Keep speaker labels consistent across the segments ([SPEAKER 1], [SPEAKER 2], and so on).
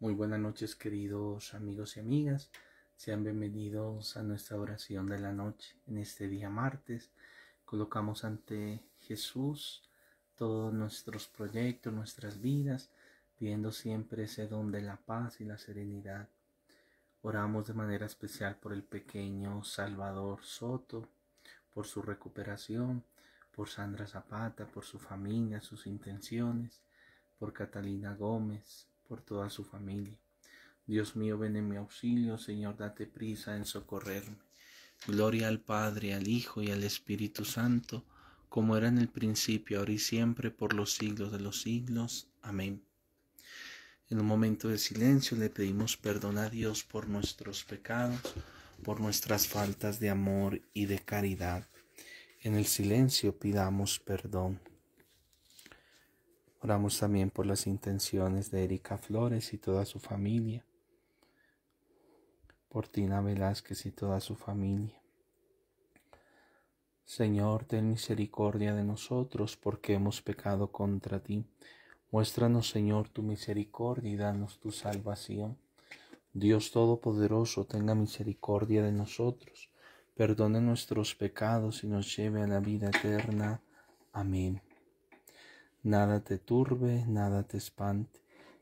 [SPEAKER 1] Muy buenas noches queridos amigos y amigas. Sean bienvenidos a nuestra oración de la noche. En este día martes colocamos ante Jesús todos nuestros proyectos, nuestras vidas, pidiendo siempre ese don de la paz y la serenidad. Oramos de manera especial por el pequeño Salvador Soto, por su recuperación, por Sandra Zapata, por su familia, sus intenciones, por Catalina Gómez, por toda su familia. Dios mío, ven en mi auxilio, Señor, date prisa en socorrerme. Gloria al Padre, al Hijo y al Espíritu Santo, como era en el principio, ahora y siempre, por los siglos de los siglos. Amén. En un momento de silencio le pedimos perdón a Dios por nuestros pecados, por nuestras faltas de amor y de caridad. En el silencio pidamos perdón. Oramos también por las intenciones de Erika Flores y toda su familia, por Tina Velázquez y toda su familia. Señor, ten misericordia de nosotros porque hemos pecado contra ti. Muéstranos, Señor, tu misericordia y danos tu salvación. Dios Todopoderoso, tenga misericordia de nosotros, perdone nuestros pecados y nos lleve a la vida eterna. Amén. Nada te turbe, nada te espante.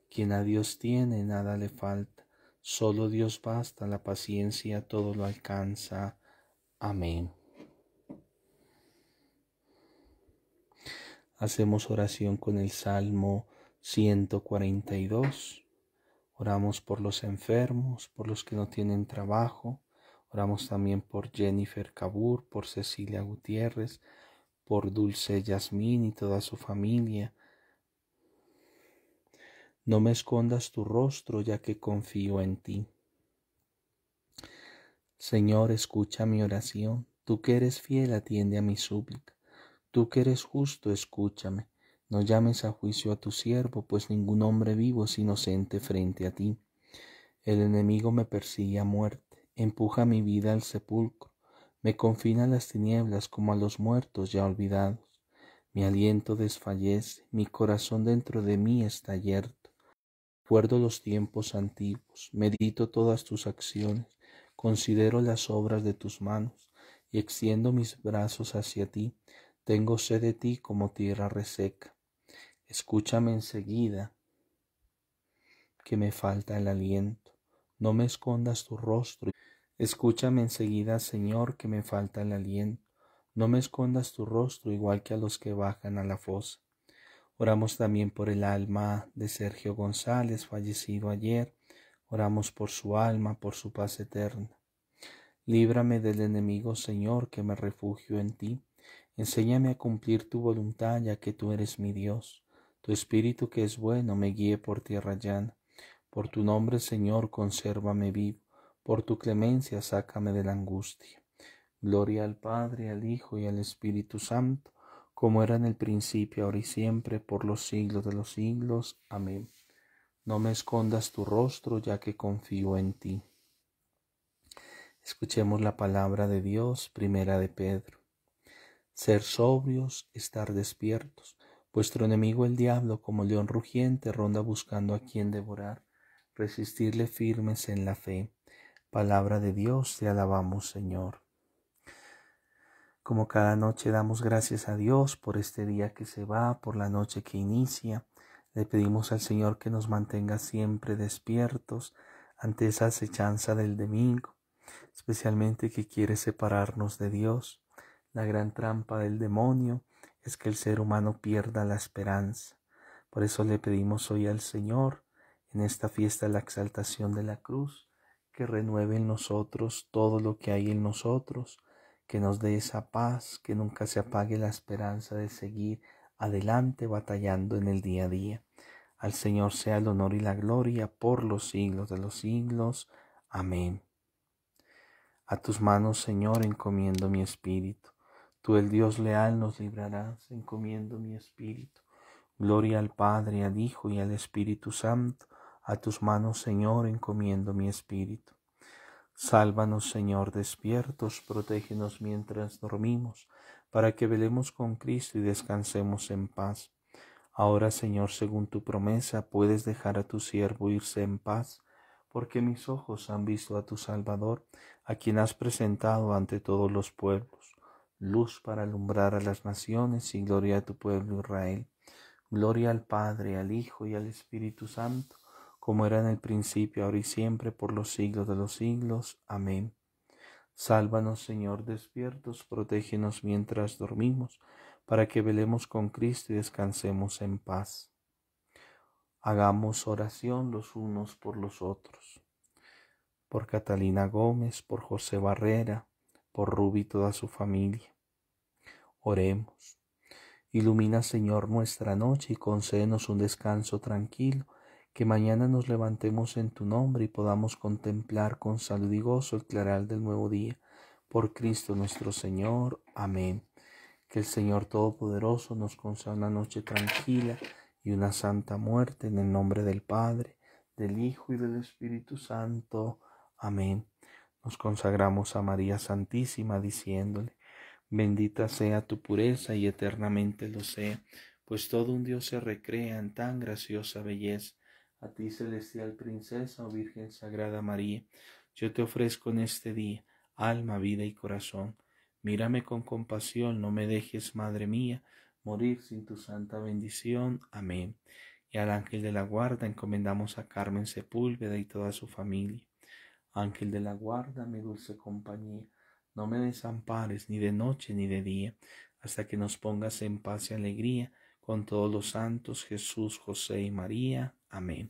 [SPEAKER 1] Quien a Dios tiene, nada le falta. Solo Dios basta, la paciencia todo lo alcanza. Amén. Hacemos oración con el Salmo 142. Oramos por los enfermos, por los que no tienen trabajo. Oramos también por Jennifer Cabur, por Cecilia Gutiérrez, por Dulce Yasmín y toda su familia. No me escondas tu rostro, ya que confío en ti. Señor, escucha mi oración. Tú que eres fiel, atiende a mi súplica. Tú que eres justo, escúchame. No llames a juicio a tu siervo, pues ningún hombre vivo es inocente frente a ti. El enemigo me persigue a muerte, empuja mi vida al sepulcro. Me confina las tinieblas como a los muertos ya olvidados. Mi aliento desfallece, mi corazón dentro de mí está yerto. Recuerdo los tiempos antiguos, medito todas tus acciones, considero las obras de tus manos y extiendo mis brazos hacia ti. Tengo sed de ti como tierra reseca. Escúchame enseguida, que me falta el aliento. No me escondas tu rostro. Escúchame enseguida, Señor, que me falta el aliento. No me escondas tu rostro igual que a los que bajan a la fosa. Oramos también por el alma de Sergio González, fallecido ayer. Oramos por su alma, por su paz eterna. Líbrame del enemigo, Señor, que me refugio en ti. Enséñame a cumplir tu voluntad, ya que tú eres mi Dios. Tu espíritu que es bueno me guíe por tierra llana. Por tu nombre, Señor, consérvame vivo. Por tu clemencia, sácame de la angustia. Gloria al Padre, al Hijo y al Espíritu Santo, como era en el principio, ahora y siempre, por los siglos de los siglos. Amén. No me escondas tu rostro, ya que confío en ti. Escuchemos la palabra de Dios, primera de Pedro. Ser sobrios, estar despiertos. Vuestro enemigo el diablo, como león rugiente, ronda buscando a quien devorar. Resistirle firmes en la fe Palabra de Dios, te alabamos Señor. Como cada noche damos gracias a Dios por este día que se va, por la noche que inicia, le pedimos al Señor que nos mantenga siempre despiertos ante esa acechanza del domingo, especialmente que quiere separarnos de Dios. La gran trampa del demonio es que el ser humano pierda la esperanza. Por eso le pedimos hoy al Señor, en esta fiesta de la exaltación de la cruz, que renueve en nosotros todo lo que hay en nosotros, que nos dé esa paz, que nunca se apague la esperanza de seguir adelante batallando en el día a día. Al Señor sea el honor y la gloria por los siglos de los siglos. Amén. A tus manos, Señor, encomiendo mi espíritu. Tú, el Dios leal, nos librarás, encomiendo mi espíritu. Gloria al Padre, al Hijo y al Espíritu Santo a tus manos, Señor, encomiendo mi espíritu. Sálvanos, Señor, despiertos, protégenos mientras dormimos, para que velemos con Cristo y descansemos en paz. Ahora, Señor, según tu promesa, puedes dejar a tu siervo irse en paz, porque mis ojos han visto a tu Salvador, a quien has presentado ante todos los pueblos, luz para alumbrar a las naciones y gloria a tu pueblo Israel. Gloria al Padre, al Hijo y al Espíritu Santo como era en el principio, ahora y siempre, por los siglos de los siglos. Amén. Sálvanos, Señor, despiertos, protégenos mientras dormimos, para que velemos con Cristo y descansemos en paz. Hagamos oración los unos por los otros. Por Catalina Gómez, por José Barrera, por Rubi y toda su familia. Oremos. Ilumina, Señor, nuestra noche y concédenos un descanso tranquilo que mañana nos levantemos en tu nombre y podamos contemplar con salud y gozo el claral del nuevo día. Por Cristo nuestro Señor. Amén. Que el Señor Todopoderoso nos conceda una noche tranquila y una santa muerte en el nombre del Padre, del Hijo y del Espíritu Santo. Amén. Nos consagramos a María Santísima diciéndole, bendita sea tu pureza y eternamente lo sea, pues todo un Dios se recrea en tan graciosa belleza a ti, celestial princesa o oh Virgen Sagrada María, yo te ofrezco en este día alma, vida y corazón. Mírame con compasión, no me dejes, Madre mía, morir sin tu santa bendición. Amén. Y al ángel de la guarda encomendamos a Carmen Sepúlveda y toda su familia. Ángel de la guarda, mi dulce compañía, no me desampares ni de noche ni de día, hasta que nos pongas en paz y alegría con todos los santos Jesús, José y María. Amém.